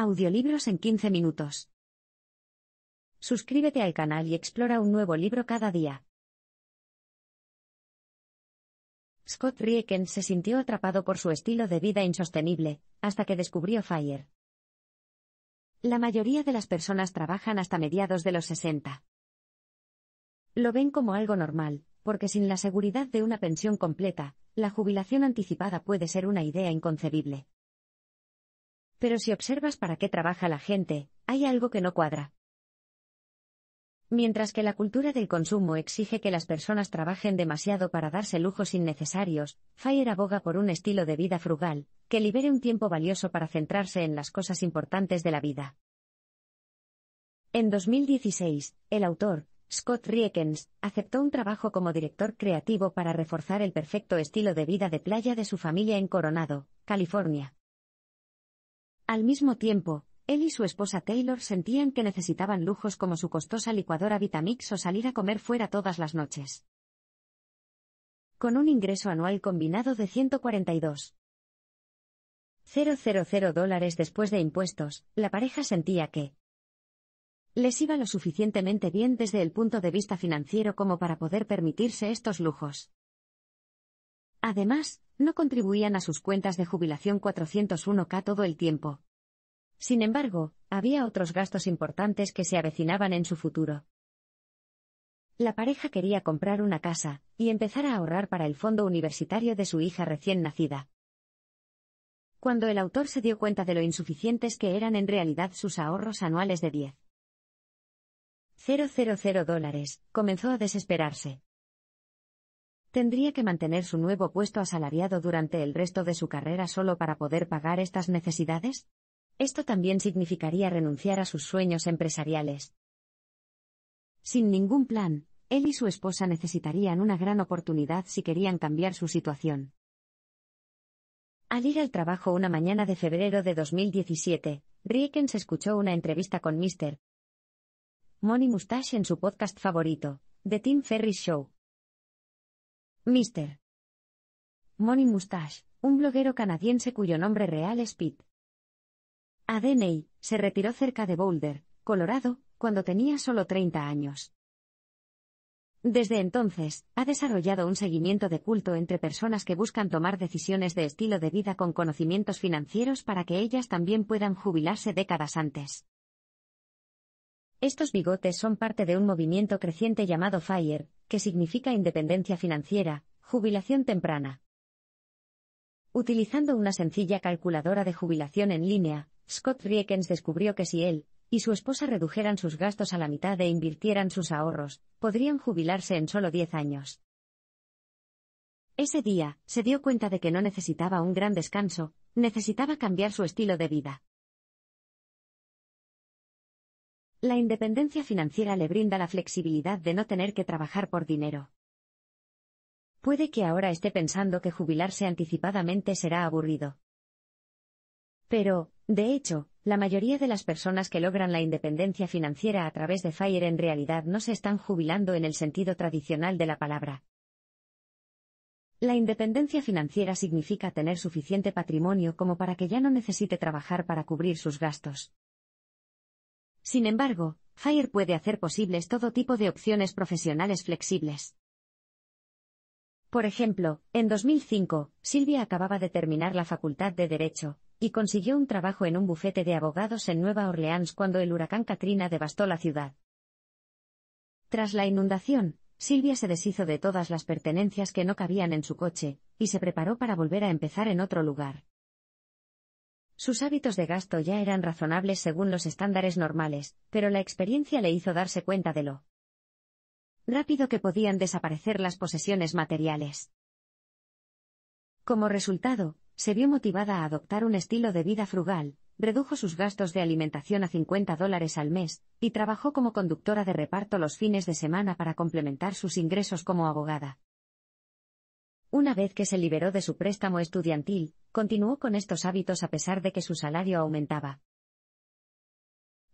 Audiolibros en 15 minutos. Suscríbete al canal y explora un nuevo libro cada día. Scott Rieken se sintió atrapado por su estilo de vida insostenible, hasta que descubrió Fire. La mayoría de las personas trabajan hasta mediados de los 60. Lo ven como algo normal, porque sin la seguridad de una pensión completa, la jubilación anticipada puede ser una idea inconcebible. Pero si observas para qué trabaja la gente, hay algo que no cuadra. Mientras que la cultura del consumo exige que las personas trabajen demasiado para darse lujos innecesarios, Fire aboga por un estilo de vida frugal, que libere un tiempo valioso para centrarse en las cosas importantes de la vida. En 2016, el autor, Scott Riekens, aceptó un trabajo como director creativo para reforzar el perfecto estilo de vida de playa de su familia en Coronado, California. Al mismo tiempo, él y su esposa Taylor sentían que necesitaban lujos como su costosa licuadora Vitamix o salir a comer fuera todas las noches. Con un ingreso anual combinado de 142.000 dólares después de impuestos, la pareja sentía que les iba lo suficientemente bien desde el punto de vista financiero como para poder permitirse estos lujos. Además, no contribuían a sus cuentas de jubilación 401k todo el tiempo. Sin embargo, había otros gastos importantes que se avecinaban en su futuro. La pareja quería comprar una casa, y empezar a ahorrar para el fondo universitario de su hija recién nacida. Cuando el autor se dio cuenta de lo insuficientes que eran en realidad sus ahorros anuales de 10.000 dólares, comenzó a desesperarse. Tendría que mantener su nuevo puesto asalariado durante el resto de su carrera solo para poder pagar estas necesidades? Esto también significaría renunciar a sus sueños empresariales. Sin ningún plan, él y su esposa necesitarían una gran oportunidad si querían cambiar su situación. Al ir al trabajo una mañana de febrero de 2017, Riekens escuchó una entrevista con Mr. Money Mustache en su podcast favorito, The Tim Ferriss Show, Mr. Money Mustache, un bloguero canadiense cuyo nombre real es Pete. Adeney, se retiró cerca de Boulder, Colorado, cuando tenía solo 30 años. Desde entonces, ha desarrollado un seguimiento de culto entre personas que buscan tomar decisiones de estilo de vida con conocimientos financieros para que ellas también puedan jubilarse décadas antes. Estos bigotes son parte de un movimiento creciente llamado FIRE, que significa independencia financiera, jubilación temprana. Utilizando una sencilla calculadora de jubilación en línea, Scott Riekens descubrió que si él y su esposa redujeran sus gastos a la mitad e invirtieran sus ahorros, podrían jubilarse en solo 10 años. Ese día, se dio cuenta de que no necesitaba un gran descanso, necesitaba cambiar su estilo de vida. La independencia financiera le brinda la flexibilidad de no tener que trabajar por dinero. Puede que ahora esté pensando que jubilarse anticipadamente será aburrido. Pero, de hecho, la mayoría de las personas que logran la independencia financiera a través de FIRE en realidad no se están jubilando en el sentido tradicional de la palabra. La independencia financiera significa tener suficiente patrimonio como para que ya no necesite trabajar para cubrir sus gastos. Sin embargo, Fire puede hacer posibles todo tipo de opciones profesionales flexibles. Por ejemplo, en 2005, Silvia acababa de terminar la Facultad de Derecho, y consiguió un trabajo en un bufete de abogados en Nueva Orleans cuando el huracán Katrina devastó la ciudad. Tras la inundación, Silvia se deshizo de todas las pertenencias que no cabían en su coche, y se preparó para volver a empezar en otro lugar. Sus hábitos de gasto ya eran razonables según los estándares normales, pero la experiencia le hizo darse cuenta de lo rápido que podían desaparecer las posesiones materiales. Como resultado, se vio motivada a adoptar un estilo de vida frugal, redujo sus gastos de alimentación a 50 dólares al mes, y trabajó como conductora de reparto los fines de semana para complementar sus ingresos como abogada. Una vez que se liberó de su préstamo estudiantil, continuó con estos hábitos a pesar de que su salario aumentaba.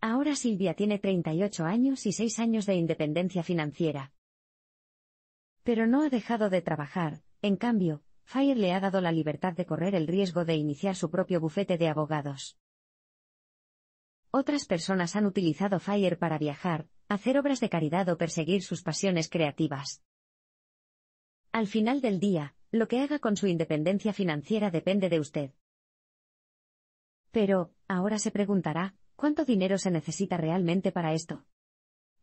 Ahora Silvia tiene 38 años y 6 años de independencia financiera. Pero no ha dejado de trabajar, en cambio, Fire le ha dado la libertad de correr el riesgo de iniciar su propio bufete de abogados. Otras personas han utilizado Fire para viajar, hacer obras de caridad o perseguir sus pasiones creativas. Al final del día, lo que haga con su independencia financiera depende de usted. Pero, ahora se preguntará, ¿cuánto dinero se necesita realmente para esto?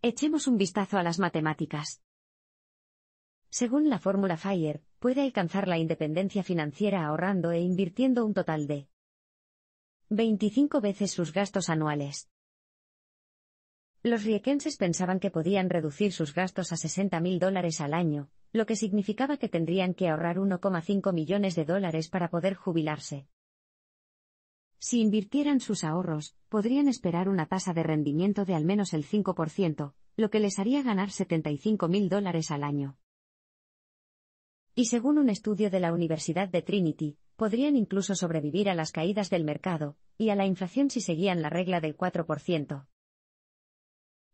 Echemos un vistazo a las matemáticas. Según la fórmula FIRE, puede alcanzar la independencia financiera ahorrando e invirtiendo un total de 25 veces sus gastos anuales. Los riequenses pensaban que podían reducir sus gastos a mil dólares al año, lo que significaba que tendrían que ahorrar 1,5 millones de dólares para poder jubilarse. Si invirtieran sus ahorros, podrían esperar una tasa de rendimiento de al menos el 5%, lo que les haría ganar 75 mil dólares al año. Y según un estudio de la Universidad de Trinity, podrían incluso sobrevivir a las caídas del mercado y a la inflación si seguían la regla del 4%.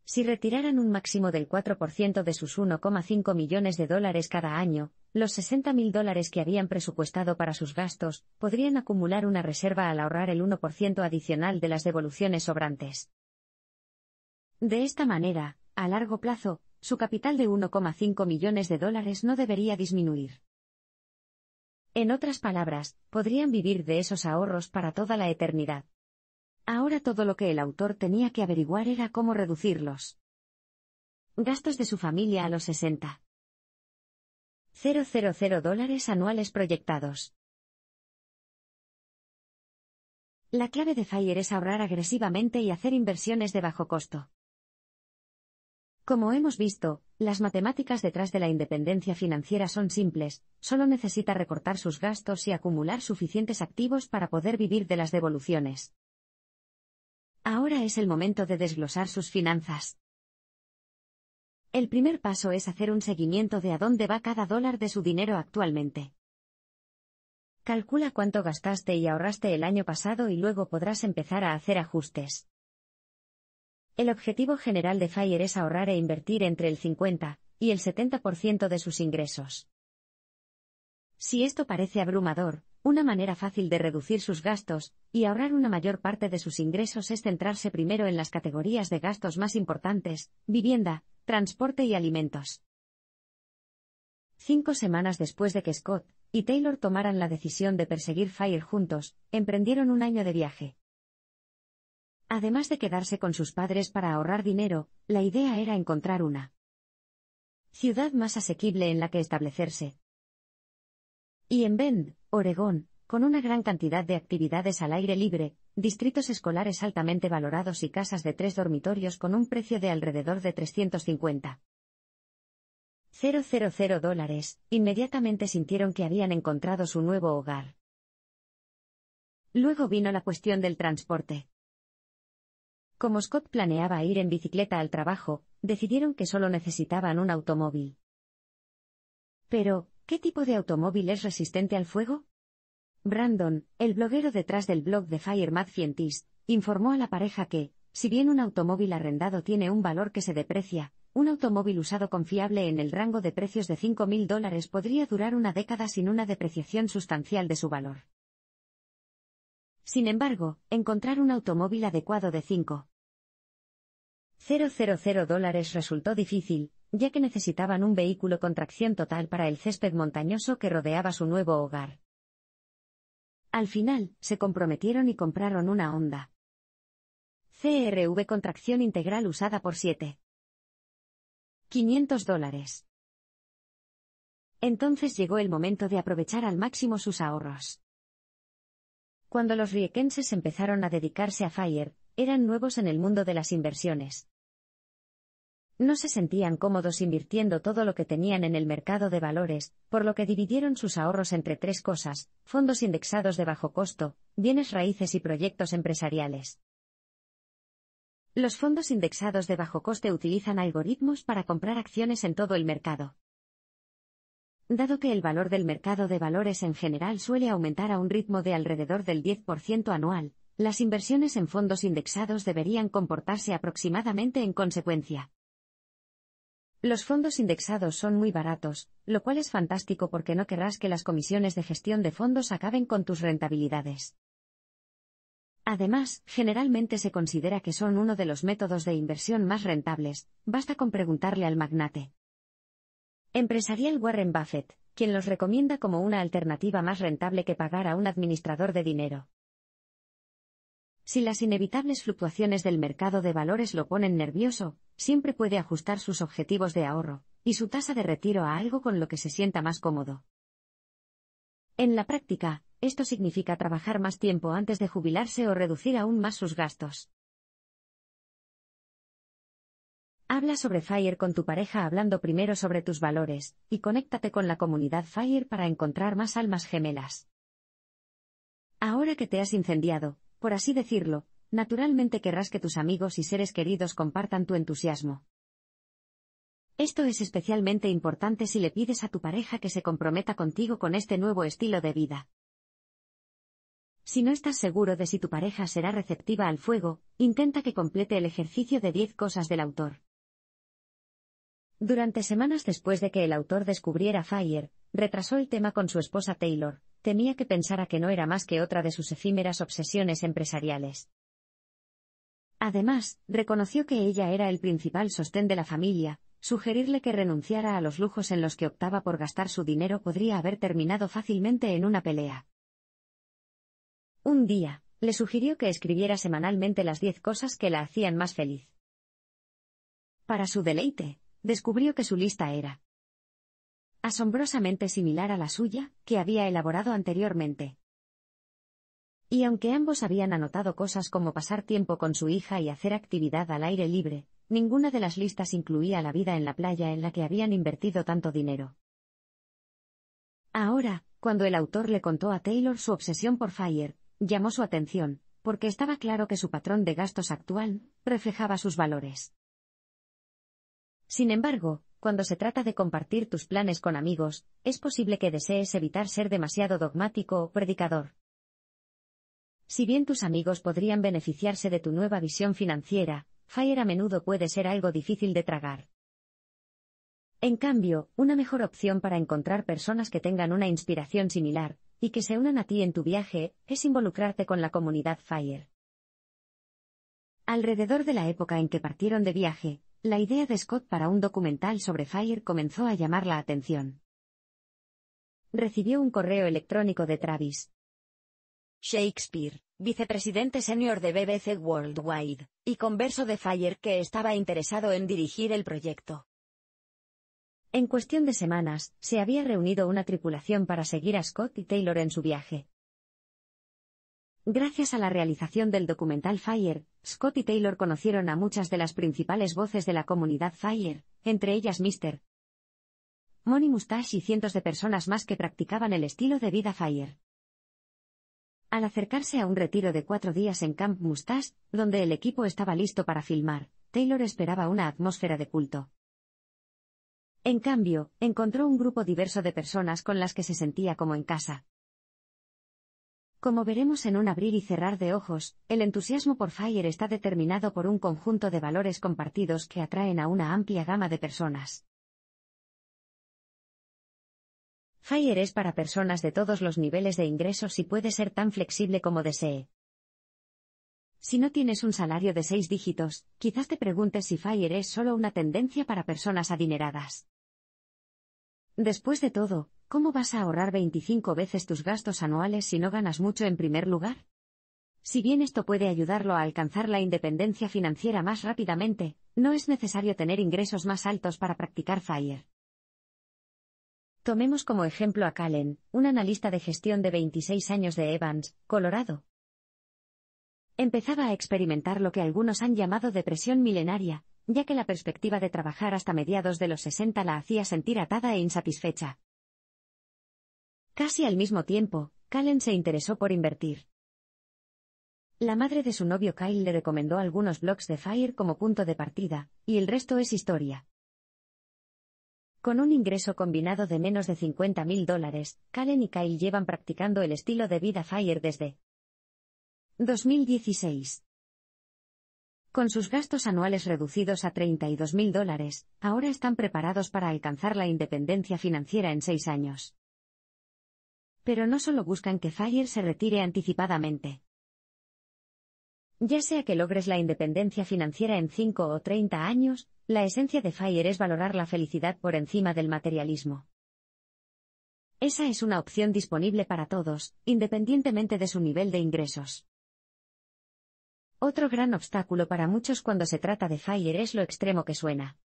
Si retiraran un máximo del 4% de sus 1,5 millones de dólares cada año, los 60 mil dólares que habían presupuestado para sus gastos, podrían acumular una reserva al ahorrar el 1% adicional de las devoluciones sobrantes. De esta manera, a largo plazo, su capital de 1,5 millones de dólares no debería disminuir. En otras palabras, podrían vivir de esos ahorros para toda la eternidad. Ahora todo lo que el autor tenía que averiguar era cómo reducirlos. Gastos de su familia a los 60. 000 dólares anuales proyectados. La clave de Fire es ahorrar agresivamente y hacer inversiones de bajo costo. Como hemos visto, las matemáticas detrás de la independencia financiera son simples, solo necesita recortar sus gastos y acumular suficientes activos para poder vivir de las devoluciones. Ahora es el momento de desglosar sus finanzas. El primer paso es hacer un seguimiento de a dónde va cada dólar de su dinero actualmente. Calcula cuánto gastaste y ahorraste el año pasado y luego podrás empezar a hacer ajustes. El objetivo general de FIRE es ahorrar e invertir entre el 50 y el 70% de sus ingresos. Si esto parece abrumador, una manera fácil de reducir sus gastos y ahorrar una mayor parte de sus ingresos es centrarse primero en las categorías de gastos más importantes, vivienda, transporte y alimentos. Cinco semanas después de que Scott y Taylor tomaran la decisión de perseguir Fire juntos, emprendieron un año de viaje. Además de quedarse con sus padres para ahorrar dinero, la idea era encontrar una ciudad más asequible en la que establecerse. Y en Bend, Oregón, con una gran cantidad de actividades al aire libre, distritos escolares altamente valorados y casas de tres dormitorios con un precio de alrededor de 350. 000 dólares, inmediatamente sintieron que habían encontrado su nuevo hogar. Luego vino la cuestión del transporte. Como Scott planeaba ir en bicicleta al trabajo, decidieron que solo necesitaban un automóvil. Pero, ¿Qué tipo de automóvil es resistente al fuego? Brandon, el bloguero detrás del blog de Fire Mad Scientist, informó a la pareja que, si bien un automóvil arrendado tiene un valor que se deprecia, un automóvil usado confiable en el rango de precios de 5.000 dólares podría durar una década sin una depreciación sustancial de su valor. Sin embargo, encontrar un automóvil adecuado de 5.000 dólares resultó difícil, ya que necesitaban un vehículo con tracción total para el césped montañoso que rodeaba su nuevo hogar. Al final, se comprometieron y compraron una Honda. CRV con tracción integral usada por 7. 500 dólares. Entonces llegó el momento de aprovechar al máximo sus ahorros. Cuando los riequenses empezaron a dedicarse a Fire, eran nuevos en el mundo de las inversiones. No se sentían cómodos invirtiendo todo lo que tenían en el mercado de valores, por lo que dividieron sus ahorros entre tres cosas, fondos indexados de bajo costo, bienes raíces y proyectos empresariales. Los fondos indexados de bajo coste utilizan algoritmos para comprar acciones en todo el mercado. Dado que el valor del mercado de valores en general suele aumentar a un ritmo de alrededor del 10% anual, las inversiones en fondos indexados deberían comportarse aproximadamente en consecuencia. Los fondos indexados son muy baratos, lo cual es fantástico porque no querrás que las comisiones de gestión de fondos acaben con tus rentabilidades. Además, generalmente se considera que son uno de los métodos de inversión más rentables, basta con preguntarle al magnate. Empresarial Warren Buffett, quien los recomienda como una alternativa más rentable que pagar a un administrador de dinero. Si las inevitables fluctuaciones del mercado de valores lo ponen nervioso, siempre puede ajustar sus objetivos de ahorro y su tasa de retiro a algo con lo que se sienta más cómodo. En la práctica, esto significa trabajar más tiempo antes de jubilarse o reducir aún más sus gastos. Habla sobre FIRE con tu pareja hablando primero sobre tus valores, y conéctate con la comunidad FIRE para encontrar más almas gemelas. Ahora que te has incendiado, por así decirlo, naturalmente querrás que tus amigos y seres queridos compartan tu entusiasmo. Esto es especialmente importante si le pides a tu pareja que se comprometa contigo con este nuevo estilo de vida. Si no estás seguro de si tu pareja será receptiva al fuego, intenta que complete el ejercicio de 10 cosas del autor. Durante semanas después de que el autor descubriera Fire, retrasó el tema con su esposa Taylor, Tenía que pensara que no era más que otra de sus efímeras obsesiones empresariales. Además, reconoció que ella era el principal sostén de la familia, sugerirle que renunciara a los lujos en los que optaba por gastar su dinero podría haber terminado fácilmente en una pelea. Un día, le sugirió que escribiera semanalmente las diez cosas que la hacían más feliz. Para su deleite, descubrió que su lista era, asombrosamente similar a la suya, que había elaborado anteriormente. Y aunque ambos habían anotado cosas como pasar tiempo con su hija y hacer actividad al aire libre, ninguna de las listas incluía la vida en la playa en la que habían invertido tanto dinero. Ahora, cuando el autor le contó a Taylor su obsesión por Fire, llamó su atención, porque estaba claro que su patrón de gastos actual reflejaba sus valores. Sin embargo, cuando se trata de compartir tus planes con amigos, es posible que desees evitar ser demasiado dogmático o predicador. Si bien tus amigos podrían beneficiarse de tu nueva visión financiera, FIRE a menudo puede ser algo difícil de tragar. En cambio, una mejor opción para encontrar personas que tengan una inspiración similar, y que se unan a ti en tu viaje, es involucrarte con la comunidad FIRE. Alrededor de la época en que partieron de viaje, la idea de Scott para un documental sobre Fire comenzó a llamar la atención. Recibió un correo electrónico de Travis. Shakespeare, vicepresidente senior de BBC Worldwide, y converso de Fire que estaba interesado en dirigir el proyecto. En cuestión de semanas, se había reunido una tripulación para seguir a Scott y Taylor en su viaje. Gracias a la realización del documental Fire, Scott y Taylor conocieron a muchas de las principales voces de la comunidad Fire, entre ellas Mr. Money Mustache y cientos de personas más que practicaban el estilo de vida Fire. Al acercarse a un retiro de cuatro días en Camp Mustache, donde el equipo estaba listo para filmar, Taylor esperaba una atmósfera de culto. En cambio, encontró un grupo diverso de personas con las que se sentía como en casa. Como veremos en un abrir y cerrar de ojos, el entusiasmo por Fire está determinado por un conjunto de valores compartidos que atraen a una amplia gama de personas. Fire es para personas de todos los niveles de ingresos y puede ser tan flexible como desee. Si no tienes un salario de seis dígitos, quizás te preguntes si Fire es solo una tendencia para personas adineradas. Después de todo, ¿cómo vas a ahorrar 25 veces tus gastos anuales si no ganas mucho en primer lugar? Si bien esto puede ayudarlo a alcanzar la independencia financiera más rápidamente, no es necesario tener ingresos más altos para practicar FIRE. Tomemos como ejemplo a Callen, un analista de gestión de 26 años de Evans, Colorado. Empezaba a experimentar lo que algunos han llamado depresión milenaria, ya que la perspectiva de trabajar hasta mediados de los 60 la hacía sentir atada e insatisfecha. Casi al mismo tiempo, Calen se interesó por invertir. La madre de su novio Kyle le recomendó algunos blogs de Fire como punto de partida, y el resto es historia. Con un ingreso combinado de menos de 50.000 mil dólares, Kalen y Kyle llevan practicando el estilo de vida Fire desde 2016. Con sus gastos anuales reducidos a 32.000 mil dólares, ahora están preparados para alcanzar la independencia financiera en seis años. Pero no solo buscan que Fire se retire anticipadamente. Ya sea que logres la independencia financiera en 5 o 30 años, la esencia de Fire es valorar la felicidad por encima del materialismo. Esa es una opción disponible para todos, independientemente de su nivel de ingresos. Otro gran obstáculo para muchos cuando se trata de Fire es lo extremo que suena.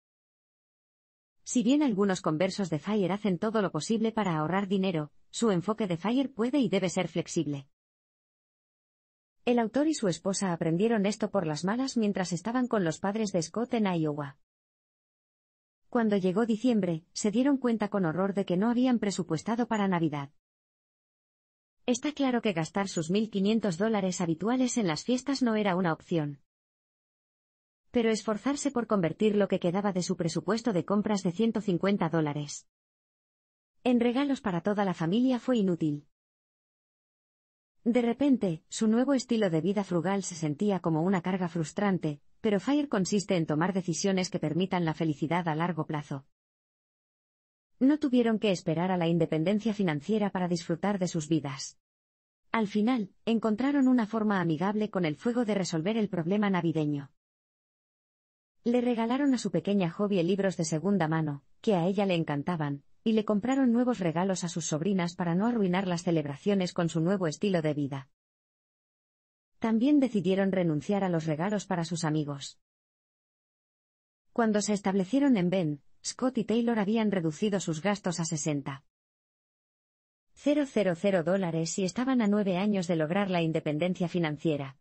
Si bien algunos conversos de Fire hacen todo lo posible para ahorrar dinero, su enfoque de Fire puede y debe ser flexible. El autor y su esposa aprendieron esto por las malas mientras estaban con los padres de Scott en Iowa. Cuando llegó diciembre, se dieron cuenta con horror de que no habían presupuestado para Navidad. Está claro que gastar sus 1.500 dólares habituales en las fiestas no era una opción. Pero esforzarse por convertir lo que quedaba de su presupuesto de compras de 150 dólares en regalos para toda la familia fue inútil. De repente, su nuevo estilo de vida frugal se sentía como una carga frustrante, pero FIRE consiste en tomar decisiones que permitan la felicidad a largo plazo. No tuvieron que esperar a la independencia financiera para disfrutar de sus vidas. Al final, encontraron una forma amigable con el fuego de resolver el problema navideño. Le regalaron a su pequeña hobby libros de segunda mano, que a ella le encantaban, y le compraron nuevos regalos a sus sobrinas para no arruinar las celebraciones con su nuevo estilo de vida. También decidieron renunciar a los regalos para sus amigos. Cuando se establecieron en Ben, Scott y Taylor habían reducido sus gastos a 60. dólares y estaban a nueve años de lograr la independencia financiera.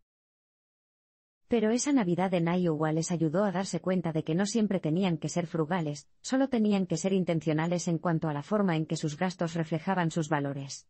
Pero esa Navidad en Iowa les ayudó a darse cuenta de que no siempre tenían que ser frugales, solo tenían que ser intencionales en cuanto a la forma en que sus gastos reflejaban sus valores.